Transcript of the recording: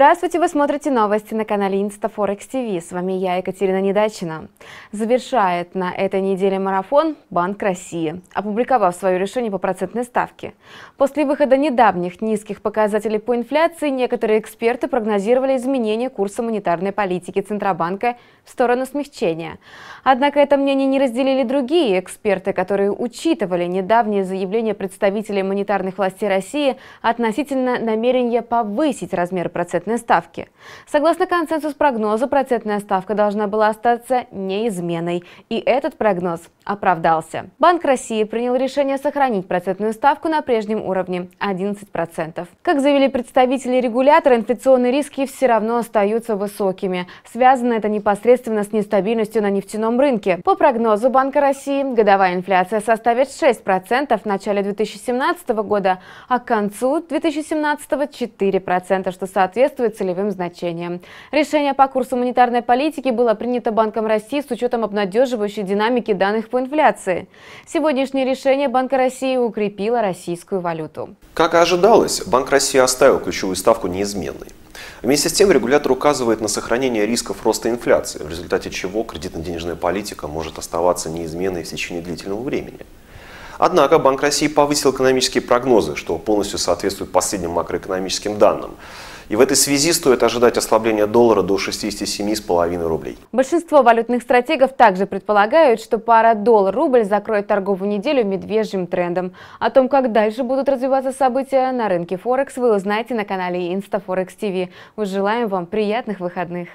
Здравствуйте, вы смотрите новости на канале Инстафорекс TV. С вами я, Екатерина Недачина. Завершает на этой неделе марафон Банк России, опубликовав свое решение по процентной ставке. После выхода недавних низких показателей по инфляции некоторые эксперты прогнозировали изменение курса монетарной политики Центробанка в сторону смягчения. Однако это мнение не разделили другие эксперты, которые учитывали недавние заявления представителей монетарных властей России относительно намерения повысить размер процентной процентной ставки. Согласно консенсус прогнозу, процентная ставка должна была остаться неизменной, и этот прогноз оправдался. Банк России принял решение сохранить процентную ставку на прежнем уровне – 11%. Как заявили представители регулятора, инфляционные риски все равно остаются высокими. Связано это непосредственно с нестабильностью на нефтяном рынке. По прогнозу Банка России, годовая инфляция составит 6% в начале 2017 года, а к концу 2017 – 4%, что соответствует соответствует целевым значениям. Решение по курсу монетарной политики было принято Банком России с учетом обнадеживающей динамики данных по инфляции. Сегодняшнее решение Банка России укрепило российскую валюту. Как и ожидалось, Банк России оставил ключевую ставку неизменной. Вместе с тем регулятор указывает на сохранение рисков роста инфляции, в результате чего кредитно-денежная политика может оставаться неизменной в течение длительного времени. Однако Банк России повысил экономические прогнозы, что полностью соответствует последним макроэкономическим данным. И в этой связи стоит ожидать ослабления доллара до 67,5 рублей. Большинство валютных стратегов также предполагают, что пара доллар-рубль закроет торговую неделю медвежьим трендом. О том, как дальше будут развиваться события на рынке Форекс, вы узнаете на канале InstaForex TV. Мы желаем вам приятных выходных!